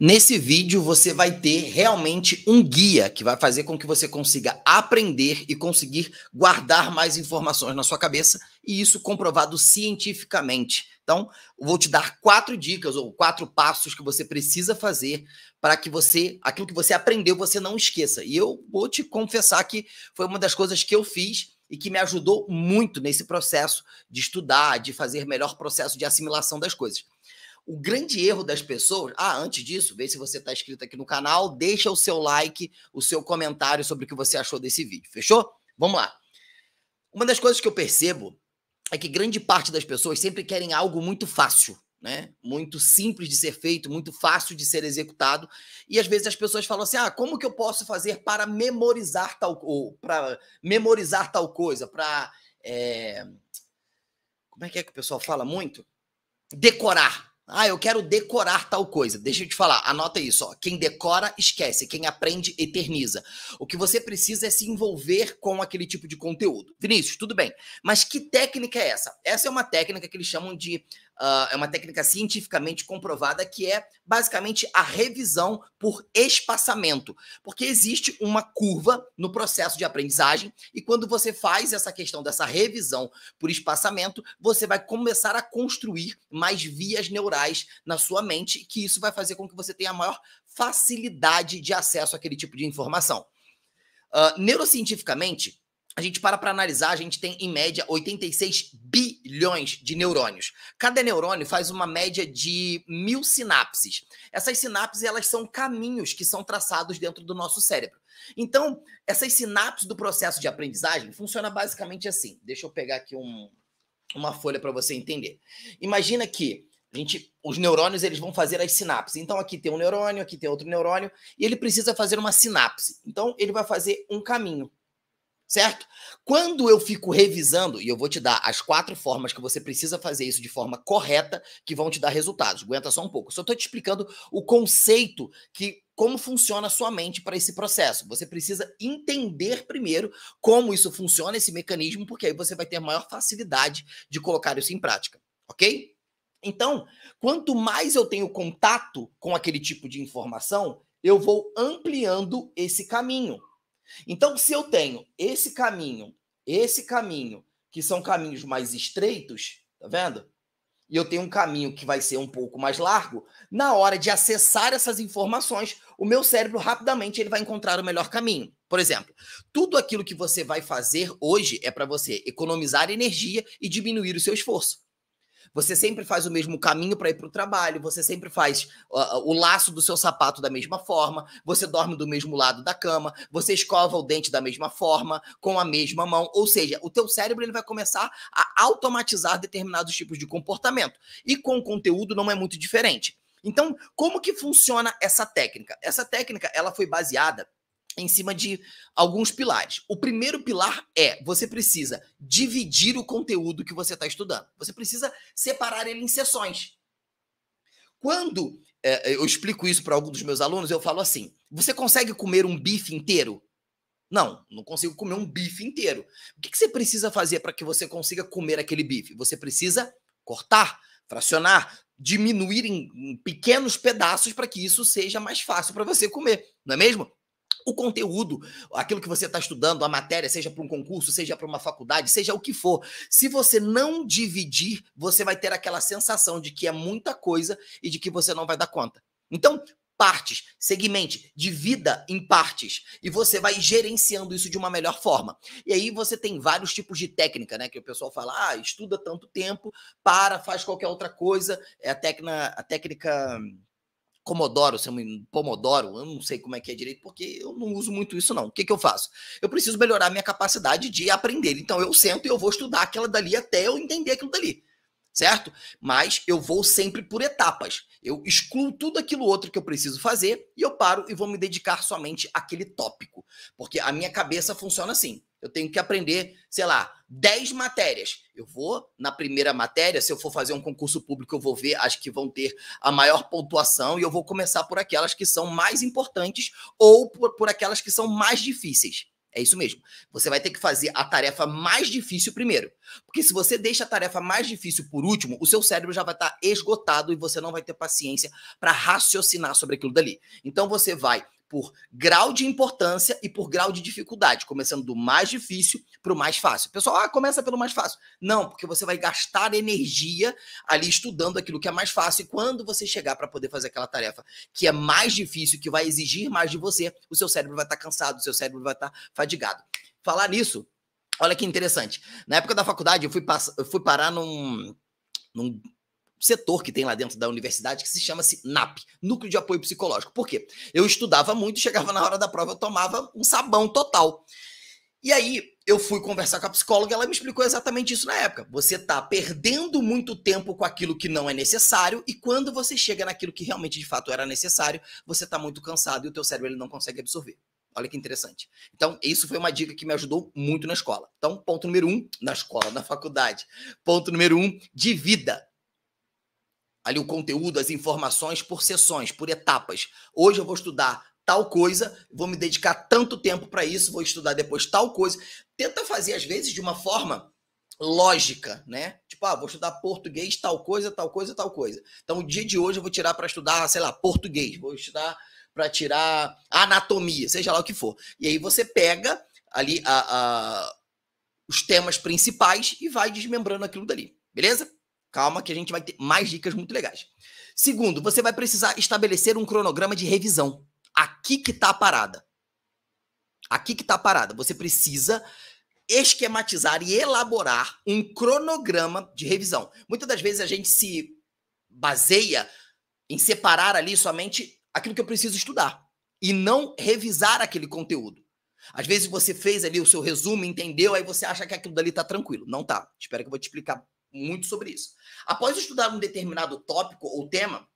Nesse vídeo você vai ter realmente um guia que vai fazer com que você consiga aprender e conseguir guardar mais informações na sua cabeça e isso comprovado cientificamente. Então, vou te dar quatro dicas ou quatro passos que você precisa fazer para que você, aquilo que você aprendeu, você não esqueça. E eu vou te confessar que foi uma das coisas que eu fiz e que me ajudou muito nesse processo de estudar, de fazer melhor processo de assimilação das coisas. O grande erro das pessoas. Ah, antes disso, vê se você está inscrito aqui no canal, deixa o seu like, o seu comentário sobre o que você achou desse vídeo. Fechou? Vamos lá. Uma das coisas que eu percebo é que grande parte das pessoas sempre querem algo muito fácil, né? Muito simples de ser feito, muito fácil de ser executado. E às vezes as pessoas falam assim: "Ah, como que eu posso fazer para memorizar tal ou para memorizar tal coisa, para é... Eh, como é que é que o pessoal fala muito? Decorar. Ah, eu quero decorar tal coisa. Deixa eu te falar, anota isso. Ó. Quem decora, esquece. Quem aprende, eterniza. O que você precisa é se envolver com aquele tipo de conteúdo. Vinícius, tudo bem. Mas que técnica é essa? Essa é uma técnica que eles chamam de Uh, é uma técnica cientificamente comprovada que é basicamente a revisão por espaçamento, porque existe uma curva no processo de aprendizagem e quando você faz essa questão dessa revisão por espaçamento, você vai começar a construir mais vias neurais na sua mente, que isso vai fazer com que você tenha maior facilidade de acesso àquele tipo de informação. Uh, neurocientificamente, a gente para para analisar, a gente tem em média 86 bilhões de neurônios. Cada neurônio faz uma média de mil sinapses. Essas sinapses elas são caminhos que são traçados dentro do nosso cérebro. Então, essas sinapses do processo de aprendizagem funciona basicamente assim. Deixa eu pegar aqui um, uma folha para você entender. Imagina que a gente, os neurônios eles vão fazer as sinapses. Então aqui tem um neurônio, aqui tem outro neurônio e ele precisa fazer uma sinapse. Então ele vai fazer um caminho certo? Quando eu fico revisando, e eu vou te dar as quatro formas que você precisa fazer isso de forma correta, que vão te dar resultados. Aguenta só um pouco. Só estou te explicando o conceito que como funciona a sua mente para esse processo. Você precisa entender primeiro como isso funciona, esse mecanismo, porque aí você vai ter maior facilidade de colocar isso em prática, ok? Então, quanto mais eu tenho contato com aquele tipo de informação, eu vou ampliando esse caminho. Então, se eu tenho esse caminho, esse caminho, que são caminhos mais estreitos, tá vendo? E eu tenho um caminho que vai ser um pouco mais largo, na hora de acessar essas informações, o meu cérebro rapidamente ele vai encontrar o melhor caminho. Por exemplo, tudo aquilo que você vai fazer hoje é para você economizar energia e diminuir o seu esforço. Você sempre faz o mesmo caminho para ir para o trabalho, você sempre faz uh, o laço do seu sapato da mesma forma, você dorme do mesmo lado da cama, você escova o dente da mesma forma, com a mesma mão. Ou seja, o teu cérebro ele vai começar a automatizar determinados tipos de comportamento. E com o conteúdo não é muito diferente. Então, como que funciona essa técnica? Essa técnica ela foi baseada em cima de alguns pilares. O primeiro pilar é você precisa dividir o conteúdo que você está estudando. Você precisa separar ele em sessões. Quando é, é eu explico isso para alguns dos meus alunos, eu falo assim: você consegue comer um bife inteiro? Não, não consigo comer um bife inteiro. O que, que você precisa fazer para que você consiga comer aquele bife? Você precisa cortar, fracionar, diminuir em, pequenos pedaços para que isso seja mais fácil para você comer, não é mesmo? o conteúdo, aquilo que você está estudando, a matéria, seja para um concurso, seja para uma faculdade, seja o que for. Se você não dividir, você vai ter aquela sensação de que é muita coisa e de que você não vai dar conta. Então, partes, segmente, divida em partes e você vai gerenciando isso de uma melhor forma. E aí você tem vários tipos de técnica, né? Que o pessoal fala, ah, estuda tanto tempo, para, faz qualquer outra coisa. É a, tecna, a técnica Comodoro, Pomodoro, eu não sei como é que é direito, porque eu não uso muito isso, não. O que, que eu faço? Eu preciso melhorar minha capacidade de aprender. Então, eu sento e eu vou estudar aquela dali até eu entender aquilo dali certo? Mas eu vou sempre por etapas. Eu excluo tudo aquilo outro que eu preciso fazer e eu paro e vou me dedicar somente àquele tópico. Porque a minha cabeça funciona assim eu tenho que aprender, sei lá, 10 matérias. Eu vou, na primeira matéria, se eu for fazer um concurso público, eu vou ver as que vão ter a maior pontuação e eu vou começar por aquelas que são mais importantes ou por, por aquelas que são mais difíceis. É isso mesmo. Você vai ter que fazer a tarefa mais difícil primeiro. Porque se você deixa a tarefa mais difícil por último, o seu cérebro já vai estar tá esgotado e você não vai ter paciência para raciocinar sobre aquilo dali. Então você vai por grau de importância e por grau de dificuldade, começando do mais difícil para o mais fácil. O pessoal, ah, começa pelo mais fácil. Não, porque você vai gastar energia ali estudando aquilo que é mais fácil, e quando você chegar para poder fazer aquela tarefa que é mais difícil, que vai exigir mais de você, o seu cérebro vai estar tá cansado, o seu cérebro vai estar tá fadigado. Falar nisso, olha que interessante. Na época da faculdade, eu fui, pass... eu fui parar num, num setor que tem lá dentro da universidade que se chama-se NAP, Núcleo de Apoio Psicológico. Por quê? Eu estudava muito, chegava na hora da prova, eu tomava um sabão total. E aí eu fui conversar com a psicóloga, ela me explicou exatamente isso na época. Você está perdendo muito tempo com aquilo que não é necessário e quando você chega naquilo que realmente de fato era necessário, você está muito cansado e o teu cérebro ele não consegue absorver. Olha que interessante. Então, isso foi uma dica que me ajudou muito na escola. Então, ponto número um, na escola, na faculdade. Ponto número um, de vida ali o conteúdo, as informações por sessões, por etapas. Hoje eu vou estudar tal coisa, vou me dedicar tanto tempo para isso, vou estudar depois tal coisa. Tenta fazer às vezes de uma forma lógica, né? Tipo, ah, vou estudar português, tal coisa, tal coisa, tal coisa. Então, o dia de hoje eu vou tirar para estudar, sei lá, português, vou estudar para tirar anatomia, seja lá o que for. E aí você pega ali a, a, os temas principais e vai desmembrando aquilo dali, beleza? Calma que a gente vai ter mais dicas muito legais. Segundo, você vai precisar estabelecer um cronograma de revisão. Aqui que está a parada. Aqui que está a parada. Você precisa esquematizar e elaborar um cronograma de revisão. Muitas das vezes a gente se baseia em separar ali somente aquilo que eu preciso estudar e não revisar aquele conteúdo. Às vezes você fez ali o seu resumo, entendeu, aí você acha que aquilo dali tá tranquilo. Não tá. Espero que eu vou te explicar muito sobre isso. Após estudar um determinado tópico ou tema,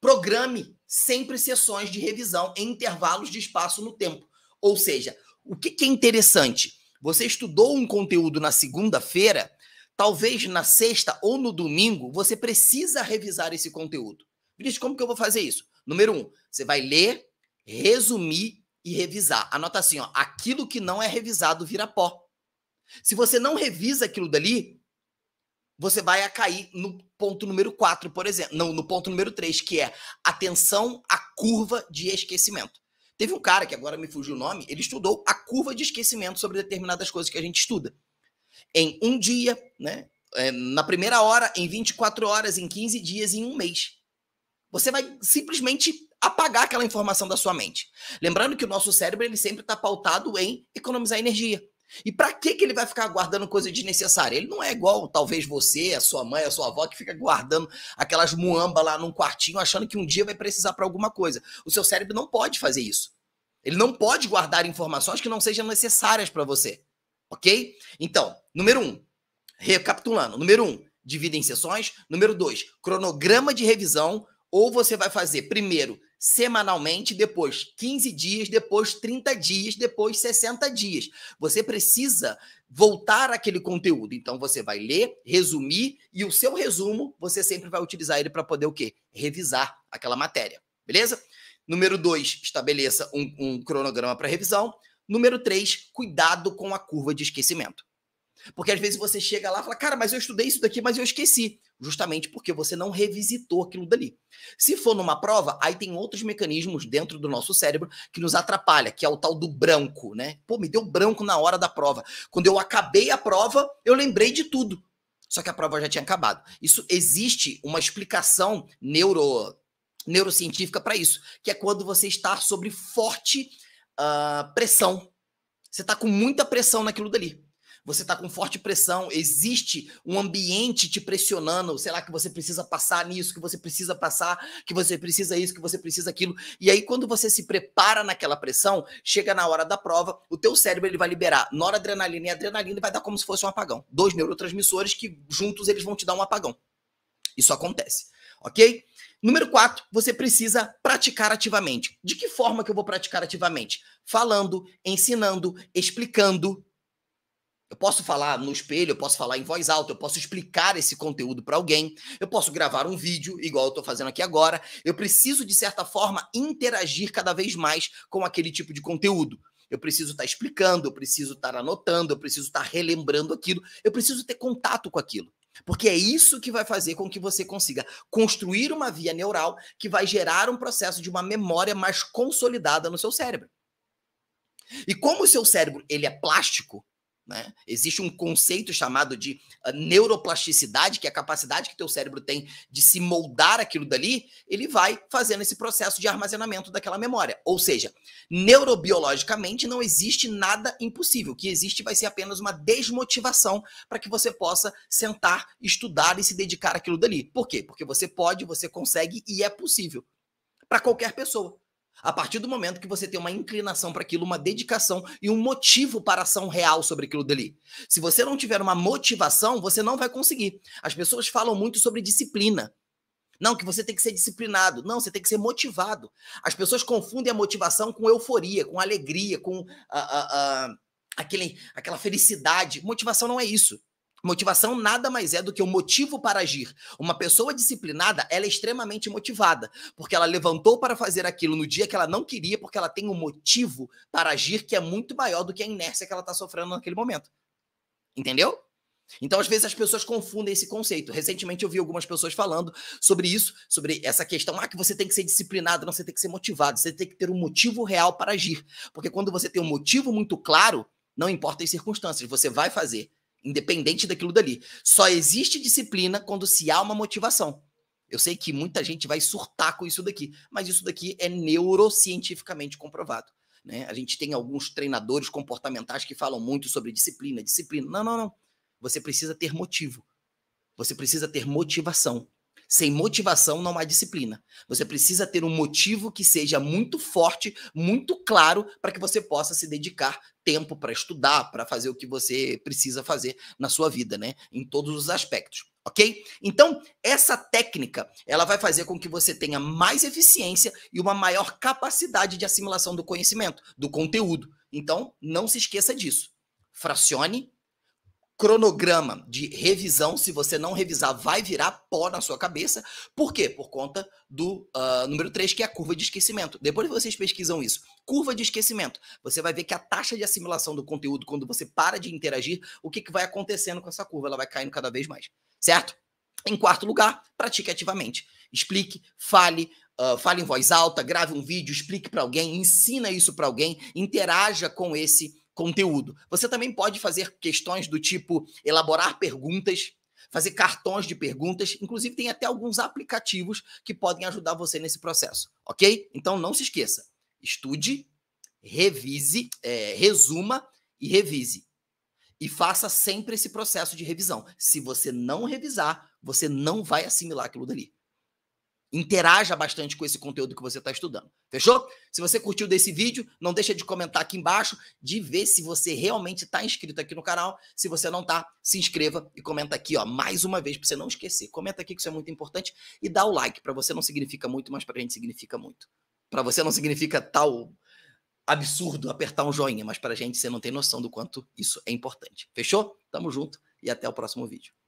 programe sempre sessões de revisão em intervalos de espaço no tempo. Ou seja, o que, que é interessante? Você estudou um conteúdo na segunda-feira, talvez na sexta ou no domingo, você precisa revisar esse conteúdo. Vinícius, como que eu vou fazer isso? Número um, você vai ler, resumir e revisar. Anota assim, ó, aquilo que não é revisado vira pó. Se você não revisa aquilo dali, você vai a cair no ponto número 4, por exemplo. Não, no ponto número 3, que é atenção à curva de esquecimento. Teve um cara que agora me fugiu o nome, ele estudou a curva de esquecimento sobre determinadas coisas que a gente estuda. Em um dia, né? É, na primeira hora, em 24 horas, em 15 dias, em um mês. Você vai simplesmente apagar aquela informação da sua mente. Lembrando que o nosso cérebro ele sempre está pautado em economizar energia. E para que que ele vai ficar guardando coisa desnecessária? Ele não é igual talvez você, a sua mãe, a sua avó que fica guardando aquelas muamba lá num quartinho achando que um dia vai precisar para alguma coisa. O seu cérebro não pode fazer isso. Ele não pode guardar informações que não sejam necessárias para você, ok? Então, número um, recapitulando, número um, divida em sessões. Número dois, cronograma de revisão. Ou você vai fazer primeiro semanalmente, depois 15 dias, depois 30 dias, depois 60 dias. Você precisa voltar aquele conteúdo. Então você vai ler, resumir e o seu resumo, você sempre vai utilizar ele para poder o quê? Revisar aquela matéria, beleza? Número 2, estabeleça um, um cronograma para revisão. Número 3, cuidado com a curva de esquecimento. Porque às vezes você chega lá e fala, cara, mas eu estudei isso daqui, mas eu esqueci. Justamente porque você não revisitou aquilo dali. Se for numa prova, aí tem outros mecanismos dentro do nosso cérebro que nos atrapalha, que é o tal do branco, né? Pô, me deu branco na hora da prova. Quando eu acabei a prova, eu lembrei de tudo. Só que a prova já tinha acabado. Isso existe uma explicação neuro, neurocientífica para isso, que é quando você está sobre forte uh, pressão. Você está com muita pressão naquilo dali você está com forte pressão, existe um ambiente te pressionando, sei lá, que você precisa passar nisso, que você precisa passar, que você precisa isso, que você precisa aquilo. E aí, quando você se prepara naquela pressão, chega na hora da prova, o teu cérebro ele vai liberar noradrenalina e adrenalina e vai dar como se fosse um apagão. Dois neurotransmissores que juntos eles vão te dar um apagão. Isso acontece, ok? Número 4, você precisa praticar ativamente. De que forma que eu vou praticar ativamente? Falando, ensinando, explicando, eu posso falar no espelho, eu posso falar em voz alta, eu posso explicar esse conteúdo para alguém, eu posso gravar um vídeo, igual eu estou fazendo aqui agora. Eu preciso, de certa forma, interagir cada vez mais com aquele tipo de conteúdo. Eu preciso estar tá explicando, eu preciso estar tá anotando, eu preciso estar tá relembrando aquilo, eu preciso ter contato com aquilo. Porque é isso que vai fazer com que você consiga construir uma via neural que vai gerar um processo de uma memória mais consolidada no seu cérebro. E como o seu cérebro ele é plástico, né? Existe um conceito chamado de ah, neuroplasticidade, que é a capacidade que teu cérebro tem de se moldar aquilo dali, ele vai fazendo esse processo de armazenamento daquela memória. Ou seja, neurobiologicamente não existe nada impossível. O que existe vai ser apenas uma desmotivação para que você possa sentar, estudar e se dedicar àquilo dali. Por quê? Porque você pode, você consegue e é possível para qualquer pessoa. A partir do momento que você tem uma inclinação para aquilo, uma dedicação e um motivo para ação real sobre aquilo dali. Se você não tiver uma motivação, você não vai conseguir. As pessoas falam muito sobre disciplina. Não, que você tem que ser disciplinado. Não, você tem que ser motivado. As pessoas confundem a motivação com euforia, com alegria, com a, ah, a, ah, a, ah, aquele, aquela felicidade. Motivação não é isso. Motivação nada mais é do que o um motivo para agir. Uma pessoa disciplinada, ela é extremamente motivada, porque ela levantou para fazer aquilo no dia que ela não queria, porque ela tem um motivo para agir que é muito maior do que a inércia que ela está sofrendo naquele momento. Entendeu? Então, às vezes, as pessoas confundem esse conceito. Recentemente, eu vi algumas pessoas falando sobre isso, sobre essa questão. Ah, que você tem que ser disciplinado, não, você tem que ser motivado, você tem que ter um motivo real para agir. Porque quando você tem um motivo muito claro, não importa as circunstâncias, você vai fazer independente daquilo dali. Só existe disciplina quando se há uma motivação. Eu sei que muita gente vai surtar com isso daqui, mas isso daqui é neurocientificamente comprovado. Né? A gente tem alguns treinadores comportamentais que falam muito sobre disciplina, disciplina. Não, não, não. Você precisa ter motivo. Você precisa ter motivação. Sem motivação não há disciplina. Você precisa ter um motivo que seja muito forte, muito claro, para que você possa se dedicar tempo para estudar, para fazer o que você precisa fazer na sua vida, né? Em todos os aspectos, ok? Então, essa técnica, ela vai fazer com que você tenha mais eficiência e uma maior capacidade de assimilação do conhecimento, do conteúdo. Então, não se esqueça disso. Fracione, cronograma de revisão, se você não revisar, vai virar pó na sua cabeça. Por quê? Por conta do uh, número 3, que é a curva de esquecimento. Depois vocês pesquisam isso. Curva de esquecimento. Você vai ver que a taxa de assimilação do conteúdo, quando você para de interagir, o que, que vai acontecendo com essa curva? Ela vai caindo cada vez mais. Certo? Em quarto lugar, pratique ativamente. Explique, fale, uh, fale em voz alta, grave um vídeo, explique para alguém, ensina isso para alguém, interaja com esse conteúdo. Você também pode fazer questões do tipo elaborar perguntas, fazer cartões de perguntas. Inclusive, tem até alguns aplicativos que podem ajudar você nesse processo, ok? Então, não se esqueça: estude, revise, é, resuma e revise. E faça sempre esse processo de revisão. Se você não revisar, você não vai assimilar aquilo dali interaja bastante com esse conteúdo que você está estudando. Fechou? Se você curtiu desse vídeo, não deixa de comentar aqui embaixo, de ver se você realmente está inscrito aqui no canal. Se você não está, se inscreva e comenta aqui, ó, mais uma vez, para você não esquecer. Comenta aqui que isso é muito importante e dá o like. Para você não significa muito, mas para a gente significa muito. Para você não significa tal absurdo apertar um joinha, mas para a gente você não tem noção do quanto isso é importante. Fechou? Tamo junto e até o próximo vídeo.